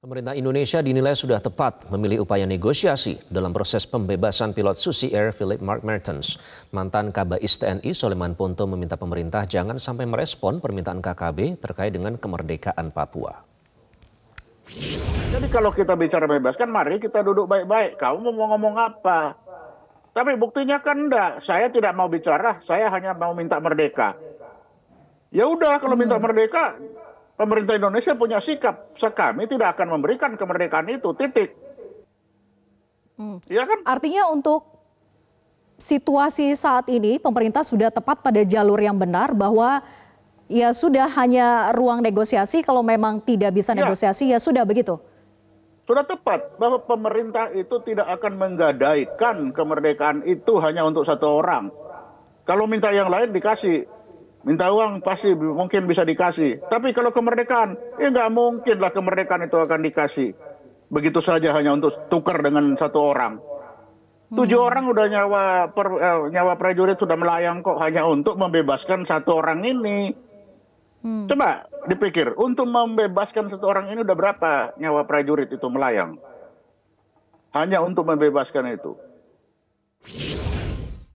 Pemerintah Indonesia dinilai sudah tepat memilih upaya negosiasi dalam proses pembebasan pilot Susi Air Philip Mark Mertens. Mantan Kabais TNI Soleman Ponto meminta pemerintah jangan sampai merespon permintaan KKB terkait dengan kemerdekaan Papua. Jadi kalau kita bicara bebas kan mari kita duduk baik-baik. Kamu mau ngomong apa? Tapi buktinya kan enggak. Saya tidak mau bicara, saya hanya mau minta merdeka. Ya udah kalau minta hmm. merdeka pemerintah Indonesia punya sikap, kami tidak akan memberikan kemerdekaan itu, titik. Hmm. Ya kan? Artinya untuk situasi saat ini pemerintah sudah tepat pada jalur yang benar bahwa ya sudah hanya ruang negosiasi kalau memang tidak bisa ya. negosiasi ya sudah begitu sudah tepat bahwa pemerintah itu tidak akan menggadaikan kemerdekaan itu hanya untuk satu orang. Kalau minta yang lain dikasih. Minta uang pasti mungkin bisa dikasih. Tapi kalau kemerdekaan, ya nggak mungkin lah kemerdekaan itu akan dikasih. Begitu saja hanya untuk tukar dengan satu orang. Tujuh hmm. orang udah nyawa per, eh, nyawa prajurit sudah melayang kok hanya untuk membebaskan satu orang ini. Hmm. Coba dipikir, untuk membebaskan satu orang ini udah berapa nyawa prajurit itu melayang? Hanya untuk membebaskan itu.